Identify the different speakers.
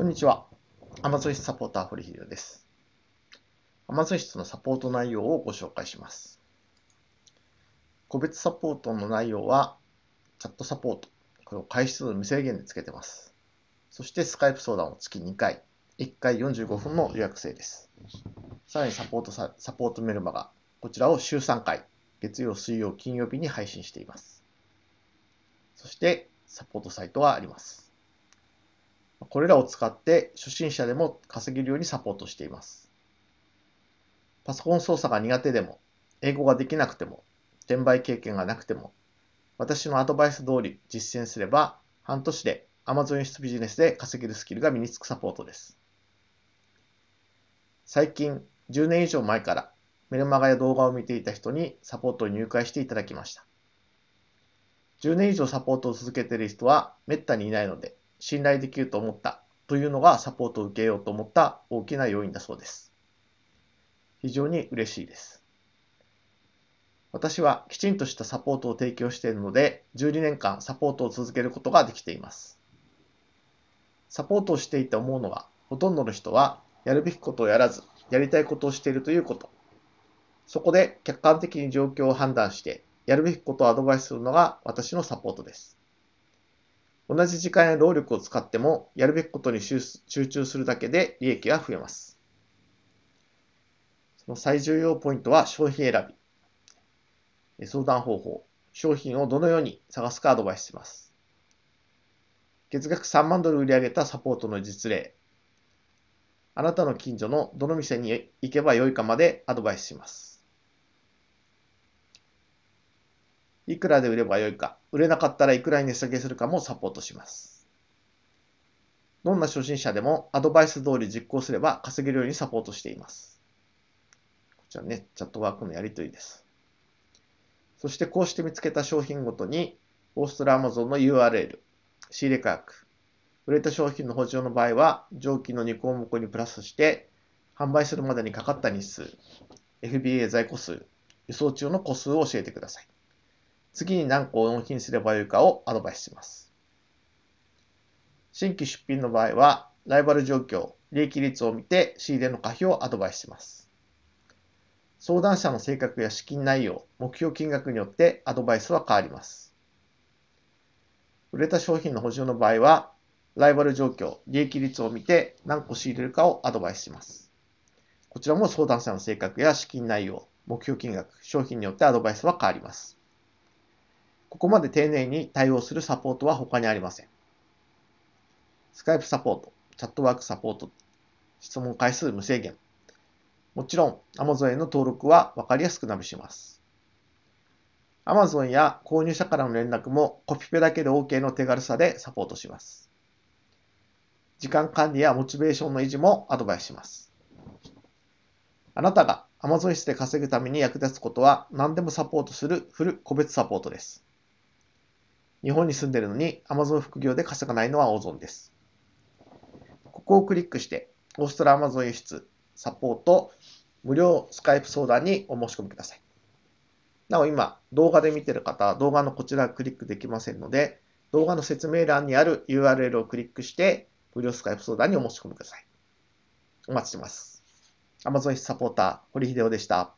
Speaker 1: こんにちは。アマゾン室サポーター堀秀です。アマゾン室のサポート内容をご紹介します。個別サポートの内容は、チャットサポート。これを回数の無制限でつけてます。そして、スカイプ相談を月2回、1回45分の予約制です。さらにサポートサポートメルマガ、こちらを週3回、月曜、水曜、金曜日に配信しています。そして、サポートサイトはあります。これらを使って初心者でも稼げるようにサポートしています。パソコン操作が苦手でも、英語ができなくても、転売経験がなくても、私のアドバイス通り実践すれば、半年で Amazon 輸出ビジネスで稼げるスキルが身につくサポートです。最近、10年以上前からメルマガや動画を見ていた人にサポートを入会していただきました。10年以上サポートを続けている人はめったにいないので、信頼できると思ったというのがサポートを受けようと思った大きな要因だそうです。非常に嬉しいです。私はきちんとしたサポートを提供しているので、12年間サポートを続けることができています。サポートをしていて思うのは、ほとんどの人はやるべきことをやらず、やりたいことをしているということ。そこで客観的に状況を判断して、やるべきことをアドバイスするのが私のサポートです。同じ時間や労力を使っても、やるべきことに集中するだけで利益が増えます。その最重要ポイントは商品選び、相談方法、商品をどのように探すかアドバイスします。月額3万ドル売り上げたサポートの実例、あなたの近所のどの店に行けばよいかまでアドバイスします。いくらで売ればよいか、売れなかったらいくらに値下げするかもサポートします。どんな初心者でもアドバイス通り実行すれば稼げるようにサポートしています。こちらね、チャットワークのやりとりです。そしてこうして見つけた商品ごとに、オーストラアマゾンの URL、仕入れ価格、売れた商品の補助の場合は、上記の2項目にプラスして、販売するまでにかかった日数、FBA 在庫数、輸送中の個数を教えてください。次に何個納品すればよいかをアドバイスします。新規出品の場合は、ライバル状況、利益率を見て仕入れの可否をアドバイスします。相談者の性格や資金内容、目標金額によってアドバイスは変わります。売れた商品の補充の場合は、ライバル状況、利益率を見て何個仕入れるかをアドバイスします。こちらも相談者の性格や資金内容、目標金額、商品によってアドバイスは変わります。ここまで丁寧に対応するサポートは他にありません。Skype サポート、チャットワークサポート、質問回数無制限。もちろん Amazon への登録は分かりやすくナビします。Amazon や購入者からの連絡もコピペだけで OK の手軽さでサポートします。時間管理やモチベーションの維持もアドバイスします。あなたが Amazon 室で稼ぐために役立つことは何でもサポートするフル個別サポートです。日本に住んでるのに Amazon 副業で稼がないのはオゾンです。ここをクリックして、オーストラアマゾン輸出、サポート、無料スカイプ相談にお申し込みください。なお今、動画で見てる方は動画のこちらクリックできませんので、動画の説明欄にある URL をクリックして、無料スカイプ相談にお申し込みください。お待ちしてます。Amazon サポーター、堀秀夫でした。